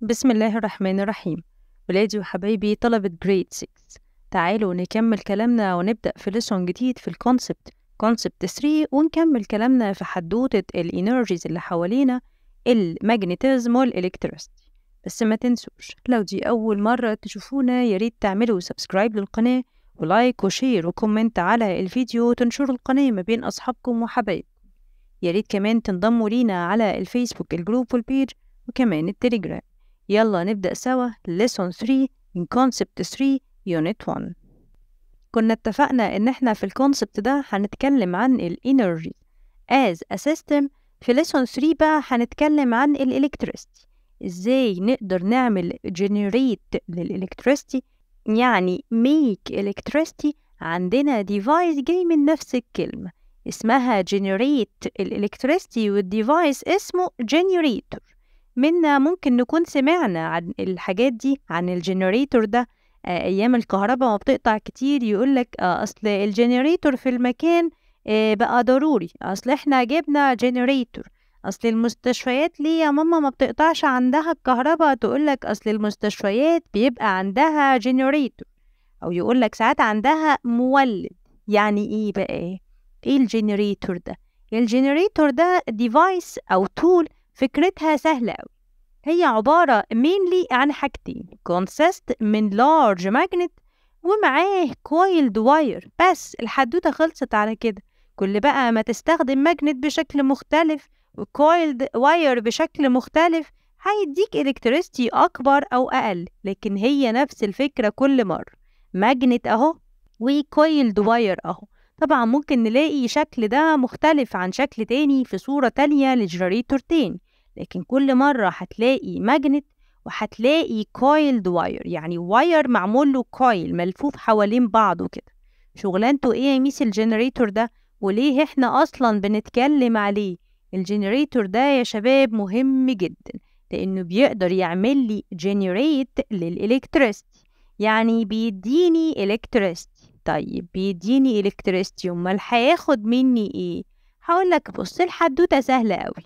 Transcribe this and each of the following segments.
بسم الله الرحمن الرحيم ولادي وحبايبي طلبة جريد 6 تعالوا نكمل كلامنا ونبدأ في لسون جديد في الكونسبت كونسبت 3 ونكمل كلامنا في حدوتة الإنرجيز اللي حوالينا الماجنتيزم والإلكتريستي بس ما تنسوش لو دي أول مرة تشوفونا ياريت تعملوا سبسكرايب للقناة ولايك وشير وكومنت على الفيديو وتنشروا القناة ما بين أصحابكم وحبايبكم ياريت كمان تنضموا لينا على الفيسبوك الجروب والبيج وكمان التليجرام يلا نبدأ سوا lesson 3 in concept 3 unit 1 كنا اتفقنا ان احنا في الكونسبت ده هنتكلم عن الانرجي as a system في lesson 3 بقى هنتكلم عن الالكتريستي ازاي نقدر نعمل generate للالكتريستي يعني make electricity عندنا device جاي من نفس الكلمة اسمها generate الالكتريستي والديفايس اسمه generator منا ممكن نكون سمعنا عن الحاجات دي عن الجنريتور ده آه، ايام الكهرباء ما بتقطع كتير يقولك آه، اصل الجنريتور في المكان آه، بقى ضروري اصل احنا جبنا جنريتور اصل المستشفيات ليه يا ماما ما بتقطعش عندها الكهرباء تقولك اصل المستشفيات بيبقى عندها جنريتور او يقولك ساعات عندها مولد يعني ايه بقى ايه الجنريتور ده الجنريتور ده ديفايس او تول فكرتها سهلة أوي هي عبارة mainly عن حاجتين consist من large magnet ومعاه coiled wire بس الحدوتة خلصت على كده كل بقى ما تستخدم ماجنت بشكل مختلف وكويلد واير بشكل مختلف هيديك إلكتريستي أكبر أو أقل لكن هي نفس الفكرة كل مرة ماجنت أهو وكويلد واير أهو طبعا ممكن نلاقي شكل ده مختلف عن شكل تاني في صورة تانية لجنريتور تاني لكن كل مرة هتلاقي ماجنت وهتلاقي كويلد واير يعني واير معمول له كويل ملفوف حوالين بعضه كده شغلانته ايه يا ميس الجنريتور ده وليه احنا اصلا بنتكلم عليه الجنريتور ده يا شباب مهم جدا لانه بيقدر يعمل لي جنريت للالكتريستي يعني بيديني الكتريستي طيب بيديني الكتريستي امال هياخد مني ايه هقول لك بص الحدوته سهله قوي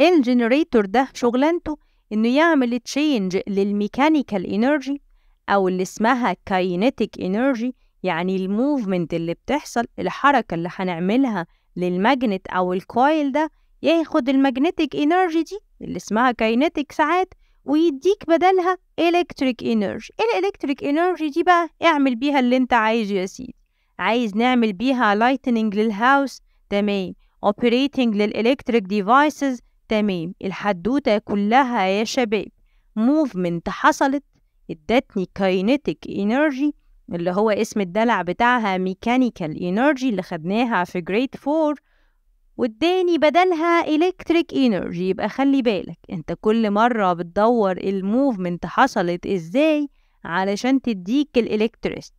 الجنريتور ده شغلانته إنه يعمل تشينج للميكانيكال إنرجي أو اللي اسمها كاينيتيك إنرجي يعني الموفمنت اللي بتحصل الحركة اللي هنعملها للماجنت أو الكويل ده ياخد الماجنتيك إنرجي دي اللي اسمها كاينيتيك ساعات ويديك بدلها إلكتريك إنرجي الإلكتريك إنرجي دي بقى اعمل بيها اللي انت عايزه يا سيدي عايز نعمل بيها لايتنينج للهاوس تمام operating للإلكتريك ديفايسز تمام الحدوتة كلها يا شباب موفمنت حصلت ادتني كاينيتيك انرجي اللي هو اسم الدلع بتاعها ميكانيكال انرجي اللي خدناها في جريد فور واداني بدلها electric energy يبقى خلي بالك انت كل مرة بتدور الموفمنت حصلت ازاي علشان تديك الالكتريست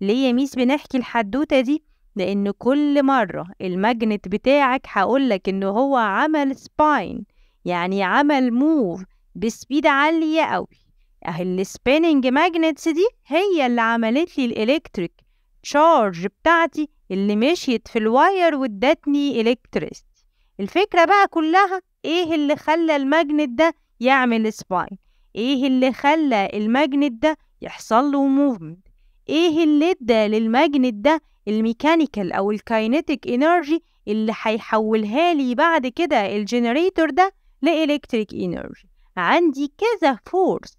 ليه يا ميس بنحكي الحدوتة دي لأن كل مرة المجنت بتاعك هقولك إن هو عمل سباين يعني عمل موف بسبيد عالية أوي أهي السبيننج ماجنتس دي هي اللي عملت لي الإلكتريك تشارج بتاعتي اللي مشيت في الواير وادتني إلكتريست الفكرة بقى كلها إيه اللي خلى الماجنت ده يعمل سباين إيه اللي خلى الماجنت ده يحصل له موفمنت إيه اللي ادى للماجنت ده الميكانيكال أو الكاينيتيك إنرجي اللي هيحولها لي بعد كده الجنريتور ده لإلكتريك إنرجي عندي كذا فورس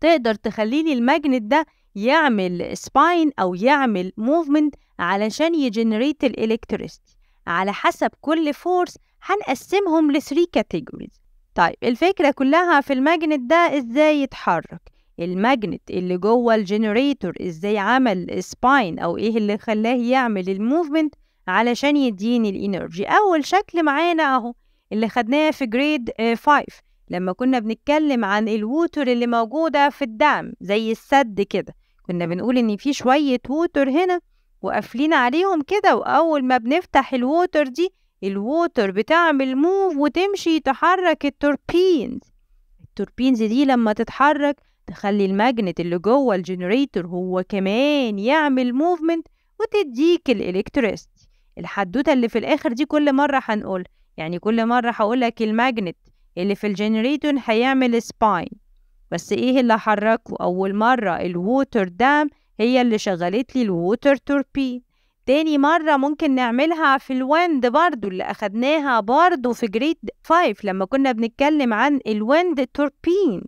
تقدر تخليلي الماجنت ده يعمل سباين أو يعمل موفمنت علشان يجنريت الإلكتريستي على حسب كل فورس هنقسمهم لثري كاتيجوريز طيب الفكرة كلها في الماجنت ده ازاي يتحرك الماجنت اللي جوه الجنريتور ازاي عمل سباين او ايه اللي خلاه يعمل الموفمنت علشان يديني الانرجي اول شكل معانا اهو اللي خدناه في جريد 5 آه، لما كنا بنتكلم عن الووتر اللي موجوده في الدعم زي السد كده كنا بنقول ان في شويه ووتر هنا وقافلين عليهم كده واول ما بنفتح الووتر دي الووتر بتعمل موف وتمشي تحرك التوربينز التوربينز دي لما تتحرك تخلي الماجنت اللي جوه الجنريتور هو كمان يعمل موفمنت وتديك الالكتريست الحدوته اللي في الاخر دي كل مره هنقول يعني كل مره هقولك الماجنت اللي في الجنريتور هيعمل سباين بس ايه اللي حركه اول مره الووتر دام هي اللي شغلت لي الووتر توربين تاني مرة ممكن نعملها في الويند برضو اللي أخدناها برضو في جريد 5 لما كنا بنتكلم عن الويند توربين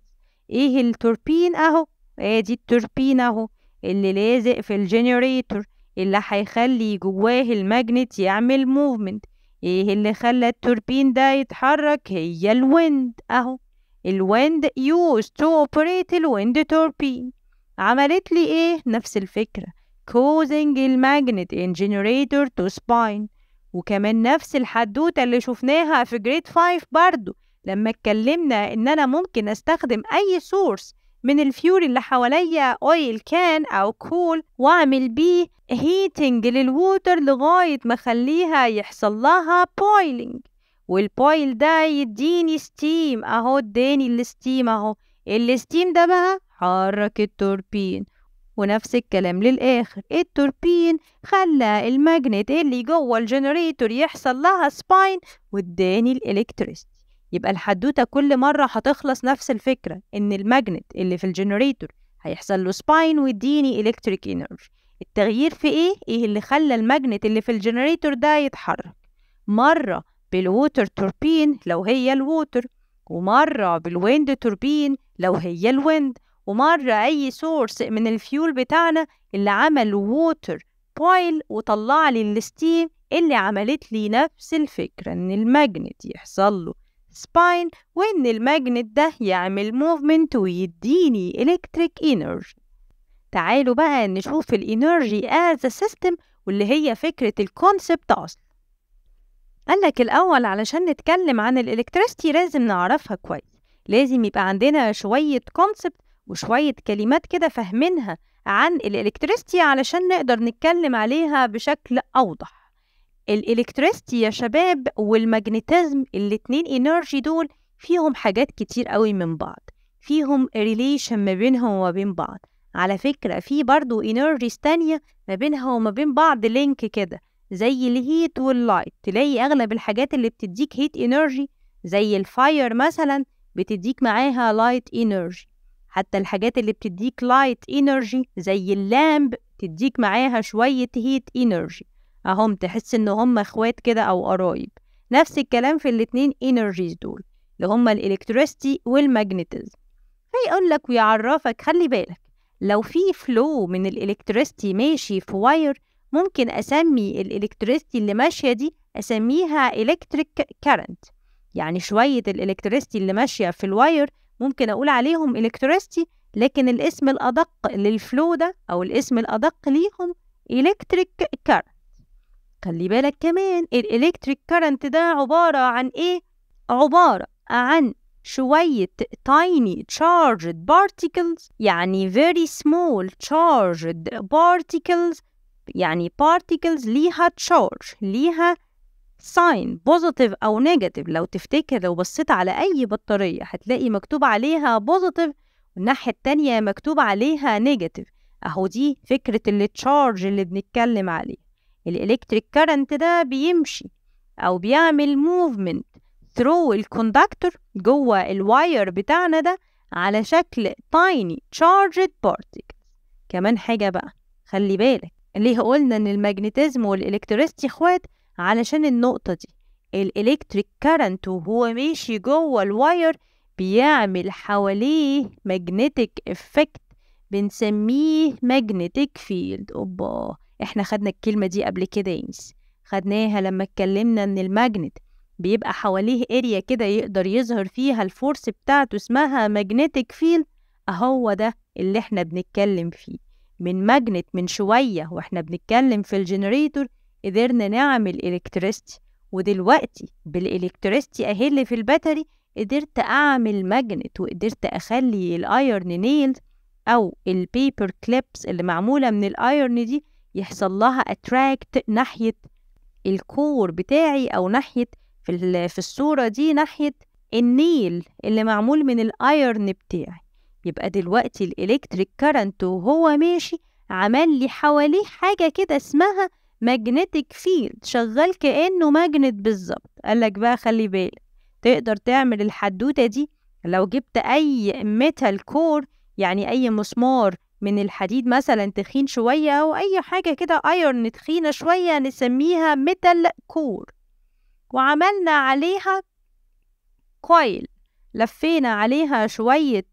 ايه التوربين اهو ادي التوربين اهو اللي لازق في الجنريتور اللي هيخلي جواه الماجنت يعمل موفمنت ايه اللي خلى التوربين ده يتحرك هي الويند اهو الويند يوز تو اوبريت الويند توربين عملت لي ايه نفس الفكرة causing الماجنت in generator to spine وكمان نفس الحدوتة اللي شفناها في جريد 5 برضو لما اتكلمنا ان انا ممكن استخدم اي سورس من الفيول اللي حواليا اويل كان او كول واعمل بيه هيتنج للووتر لغاية ما اخليها يحصل لها بويلنج والبويل ده يديني ستيم اهو اداني الستيم اهو الستيم ده بقى حرك التوربين ونفس الكلام للآخر التوربين خلى الماجنت اللي جوه الجنريتور يحصل لها سباين واداني الإلكتريست يبقى الحدوتة كل مرة هتخلص نفس الفكرة إن الماجنت اللي في الجنريتور هيحصل له سباين ويديني إلكتريك إنرجي التغيير في إيه؟ إيه اللي خلى الماجنت اللي في الجنريتور ده يتحرك مرة بالووتر توربين لو هي الووتر ومرة بالويند توربين لو هي الويند ومرة أي سورس من الفيول بتاعنا اللي عمل ووتر بويل وطلع لي الستيم اللي عملت لي نفس الفكرة إن الماجنت يحصل له سباين وإن الماجنت ده يعمل موفمنت ويديني electric energy تعالوا بقى نشوف الانرجي as a system واللي هي فكرة الكونسبت أصلا قالك الأول علشان نتكلم عن الإلكتريستي لازم نعرفها كويس لازم يبقى عندنا شوية كونسبت وشوية كلمات كده فاهمينها عن الإلكتريستي علشان نقدر نتكلم عليها بشكل أوضح الالكتريستي يا شباب والماجنتزم الاتنين انرجي دول فيهم حاجات كتير قوي من بعض فيهم ريليشن ما بينهم وما بين بعض على فكرة في برضو انرجيز تانية ما بينها وما بين بعض لينك كده زي الهيت واللايت تلاقي اغلب الحاجات اللي بتديك هيت انرجي زي الفاير مثلا بتديك معاها لايت انرجي حتى الحاجات اللي بتديك لايت انرجي زي اللامب تديك معاها شوية هيت انرجي اهم تحس ان هم اخوات كده او قرايب نفس الكلام في الاتنين انرجيز دول اللي هما الالكتريستي والماجنتيزم فيقول لك ويعرفك خلي بالك لو في فلو من الالكتريستي ماشي في واير ممكن اسمي الالكتريستي اللي ماشيه دي اسميها الكتريك كارنت يعني شويه الالكتريستي اللي ماشيه في الواير ممكن اقول عليهم الكتريستي لكن الاسم الادق للفلو ده او الاسم الادق ليهم الكتريك كارنت خلي بالك كمان الالكتريك كارنت ده عبارة عن ايه؟ عبارة عن شوية tiny charged particles يعني very small charged particles يعني particles ليها charge ليها ساين positive او negative لو تفتكر لو بصيت على اي بطاريه هتلاقي مكتوب عليها positive والناحيه التانية مكتوب عليها negative اهو دي فكره اللي charge اللي بنتكلم عليه الالكتريك كارنت ده بيمشي او بيعمل موفمنت ثرو الكوندكتور جوه الواير بتاعنا ده على شكل tiny charged particles كمان حاجة بقى خلي بالك ليه قلنا ان الماجنتيزم والالكتريستي اخوات علشان النقطة دي الالكتريك كارنت وهو ماشي جوه الواير بيعمل حواليه ماجنتيك افكت بنسميه ماجنتيك فيلد اوبا احنا خدنا الكلمة دي قبل كده ينس خدناها لما اتكلمنا ان الماجنت بيبقى حواليه اريا كده يقدر يظهر فيها الفورس بتاعته اسمها ماجنتيك فيلد اهو ده اللي احنا بنتكلم فيه من ماجنت من شوية واحنا بنتكلم في الجنريتور قدرنا نعمل الكتريستي ودلوقتي بالالكتريستي اهل في الباتري قدرت اعمل ماجنت وقدرت اخلي الايرن نيلز او البيبر كليبس اللي معمولة من الايرن دي يحصل لها اتراكت ناحية الكور بتاعي أو ناحية في, في الصورة دي ناحية النيل اللي معمول من الايرن بتاعي يبقى دلوقتي الالكتريك كارنت وهو ماشي عمل لي حواليه حاجة كده اسمها ماجنتيك فيلد شغال كأنه ماجنت بالظبط قالك بقى خلي بالك تقدر تعمل الحدوتة دي لو جبت أي ميتال كور يعني أي مسمار من الحديد مثلا تخين شوية أو أي حاجة كده أيرن تخينة شوية نسميها ميتال كور وعملنا عليها كويل لفينا عليها شوية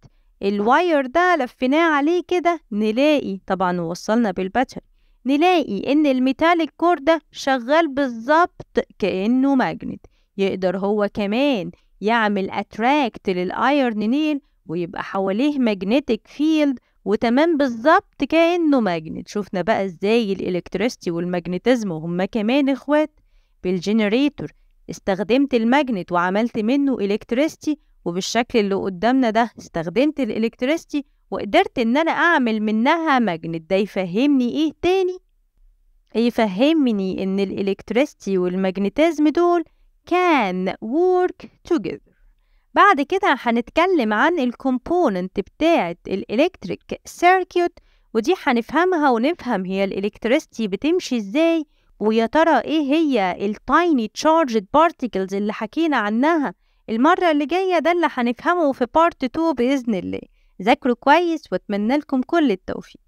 الواير ده لفيناه عليه كده نلاقي طبعا وصلنا بالباتر نلاقي ان الميتاليك كور ده شغال بالظبط كأنه ماجنت يقدر هو كمان يعمل اتراكت للايرن نيل ويبقى حواليه ماجنتيك فيلد وتمام بالظبط كأنه ماجنت شفنا بقى ازاي الإلكتريستي والماجنتيزم هما كمان اخوات بالجنريتور استخدمت الماجنت وعملت منه إلكتريستي وبالشكل اللي قدامنا ده استخدمت الإلكتريستي وقدرت إن أنا أعمل منها ماجنت ده يفهمني إيه تاني يفهمني إن الإلكتريستي والماجنتيزم دول كان work together بعد كده هنتكلم عن الكومبوننت بتاعة الإلكتريك سيركيوت ودي هنفهمها ونفهم هي الإلكتريستي بتمشي إزاي ويا ترى إيه هي التايني تشارجد بارتيكلز اللي حكينا عنها المرة اللي جاية ده اللي هنفهمه في بارت 2 بإذن الله ذاكروا كويس واتمنى لكم كل التوفيق